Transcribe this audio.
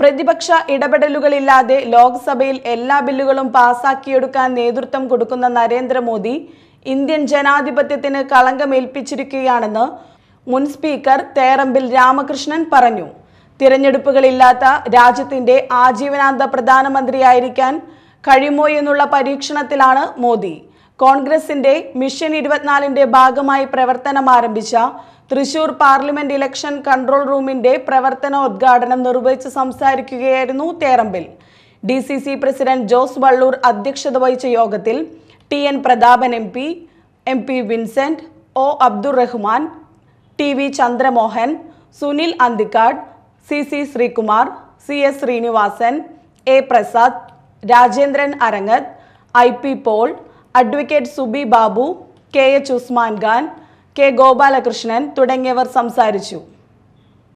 പ്രതിപക്ഷ ഇടപെടലുകളില്ലാതെ ലോക്സഭയിൽ എല്ലാ ബില്ലുകളും പാസാക്കിയെടുക്കാൻ നേതൃത്വം കൊടുക്കുന്ന നരേന്ദ്രമോദി ഇന്ത്യൻ ജനാധിപത്യത്തിന് കളങ്കമേൽപ്പിച്ചിരിക്കുകയാണെന്ന് മുൻ സ്പീക്കർ തേറമ്പിൽ രാമകൃഷ്ണൻ പറഞ്ഞു തിരഞ്ഞെടുപ്പുകളില്ലാത്ത രാജ്യത്തിന്റെ ആജീവനാന്ത പ്രധാനമന്ത്രിയായിരിക്കാൻ കഴിയുമോ എന്നുള്ള പരീക്ഷണത്തിലാണ് മോദി കോൺഗ്രസിന്റെ മിഷൻ ഇരുപത്തിനാലിന്റെ ഭാഗമായി പ്രവർത്തനം ആരംഭിച്ച തൃശൂർ പാർലമെന്റ് ഇലക്ഷൻ കൺട്രോൾ റൂമിന്റെ പ്രവർത്തന ഉദ്ഘാടനം നിർവഹിച്ച് സംസാരിക്കുകയായിരുന്നു തേറമ്പിൽ ഡി പ്രസിഡന്റ് ജോസ് വള്ളൂർ അധ്യക്ഷത വഹിച്ച യോഗത്തിൽ T N Prathapan M P M P Vincent O Abdurahman T V Chandramohan Sunil Anthikad C C Sreekumar C S Srinivasan A Prasad Rajendran Arangath I P Paul advocate Subi Babu K H Usman Khan K Gopalakrishnan തുടങ്ങിയവർ സംസാരിച്ചു